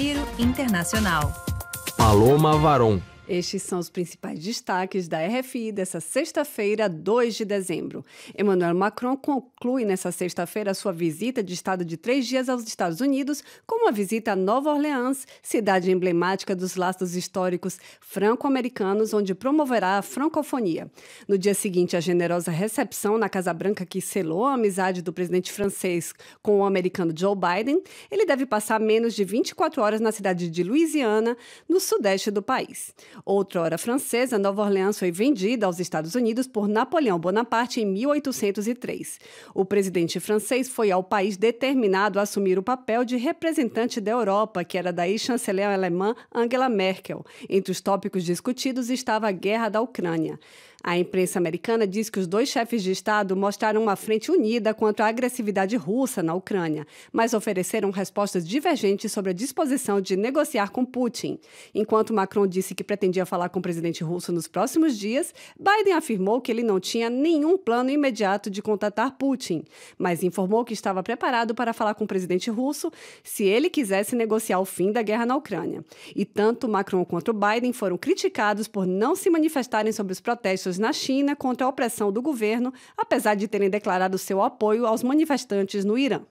Giro Internacional. Paloma Varon. Estes são os principais destaques da RFI dessa sexta-feira, 2 de dezembro. Emmanuel Macron conclui nessa sexta-feira sua visita de estado de três dias aos Estados Unidos com uma visita a Nova Orleans, cidade emblemática dos laços históricos franco-americanos, onde promoverá a francofonia. No dia seguinte, a generosa recepção na Casa Branca que selou a amizade do presidente francês com o americano Joe Biden, ele deve passar menos de 24 horas na cidade de Louisiana, no sudeste do país. Outrora francesa, Nova Orleans foi vendida aos Estados Unidos por Napoleão Bonaparte em 1803. O presidente francês foi ao país determinado a assumir o papel de representante da Europa, que era da ex-chanceler alemã Angela Merkel. Entre os tópicos discutidos estava a guerra da Ucrânia. A imprensa americana diz que os dois chefes de Estado mostraram uma frente unida contra a agressividade russa na Ucrânia, mas ofereceram respostas divergentes sobre a disposição de negociar com Putin. Enquanto Macron disse que pretendia falar com o presidente russo nos próximos dias, Biden afirmou que ele não tinha nenhum plano imediato de contatar Putin, mas informou que estava preparado para falar com o presidente russo se ele quisesse negociar o fim da guerra na Ucrânia. E tanto Macron quanto Biden foram criticados por não se manifestarem sobre os protestos protestos na China contra a opressão do governo, apesar de terem declarado seu apoio aos manifestantes no Irã.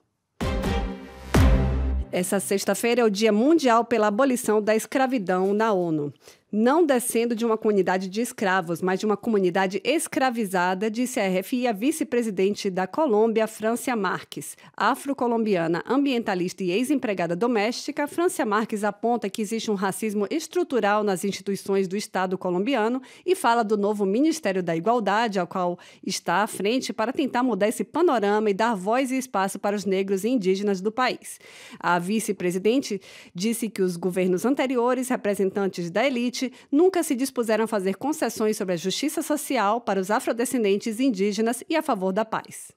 Essa sexta-feira é o Dia Mundial pela Abolição da Escravidão na ONU não descendo de uma comunidade de escravos, mas de uma comunidade escravizada, disse a RFI a vice-presidente da Colômbia, Francia Marques. Afro-colombiana, ambientalista e ex-empregada doméstica, Francia Marques aponta que existe um racismo estrutural nas instituições do Estado colombiano e fala do novo Ministério da Igualdade, ao qual está à frente, para tentar mudar esse panorama e dar voz e espaço para os negros e indígenas do país. A vice-presidente disse que os governos anteriores, representantes da elite, 2020, nunca se dispuseram a fazer concessões sobre a justiça social para os afrodescendentes indígenas e a favor da paz.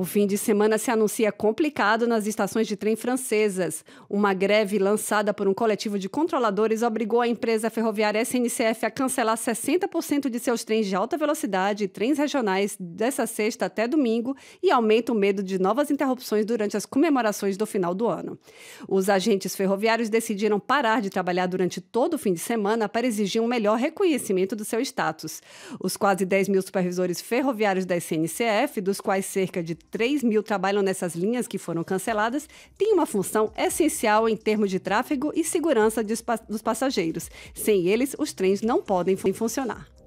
O fim de semana se anuncia complicado nas estações de trem francesas. Uma greve lançada por um coletivo de controladores obrigou a empresa ferroviária SNCF a cancelar 60% de seus trens de alta velocidade e trens regionais dessa sexta até domingo e aumenta o medo de novas interrupções durante as comemorações do final do ano. Os agentes ferroviários decidiram parar de trabalhar durante todo o fim de semana para exigir um melhor reconhecimento do seu status. Os quase 10 mil supervisores ferroviários da SNCF, dos quais cerca de 3 mil trabalham nessas linhas que foram canceladas, tem uma função essencial em termos de tráfego e segurança dos passageiros. Sem eles, os trens não podem funcionar.